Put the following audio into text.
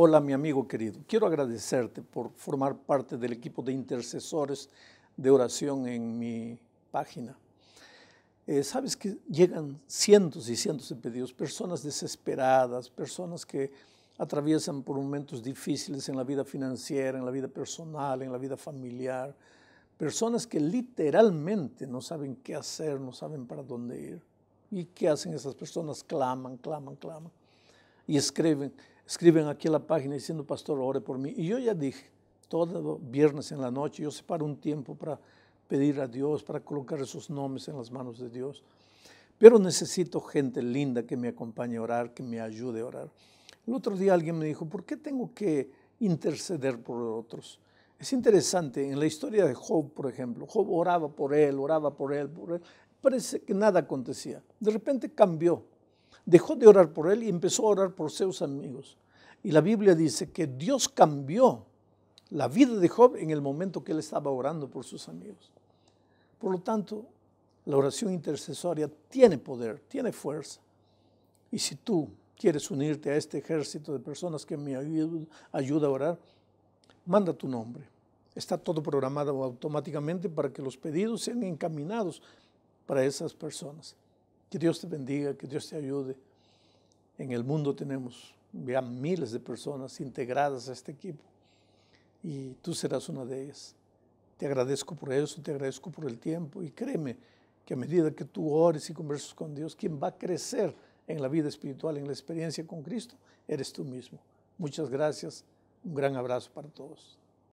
Hola, mi amigo querido. Quiero agradecerte por formar parte del equipo de intercesores de oración en mi página. Eh, sabes que llegan cientos y cientos de pedidos, personas desesperadas, personas que atraviesan por momentos difíciles en la vida financiera, en la vida personal, en la vida familiar, personas que literalmente no saben qué hacer, no saben para dónde ir. ¿Y qué hacen esas personas? Claman, claman, claman. Y escriben, escriben aquí en la página diciendo, pastor, ore por mí. Y yo ya dije, todo viernes en la noche yo separo un tiempo para pedir a Dios, para colocar esos nombres en las manos de Dios. Pero necesito gente linda que me acompañe a orar, que me ayude a orar. El otro día alguien me dijo, ¿por qué tengo que interceder por otros? Es interesante, en la historia de Job, por ejemplo, Job oraba por él, oraba por él, por él. Parece que nada acontecía. De repente cambió, dejó de orar por él y empezó a orar por sus amigos. Y la Biblia dice que Dios cambió la vida de Job en el momento que él estaba orando por sus amigos. Por lo tanto, la oración intercesoria tiene poder, tiene fuerza. Y si tú quieres unirte a este ejército de personas que me ayuda a orar, manda tu nombre. Está todo programado automáticamente para que los pedidos sean encaminados para esas personas. Que Dios te bendiga, que Dios te ayude. En el mundo tenemos vean miles de personas integradas a este equipo y tú serás una de ellas. Te agradezco por eso, te agradezco por el tiempo y créeme que a medida que tú ores y conversas con Dios, quien va a crecer en la vida espiritual, en la experiencia con Cristo, eres tú mismo. Muchas gracias, un gran abrazo para todos.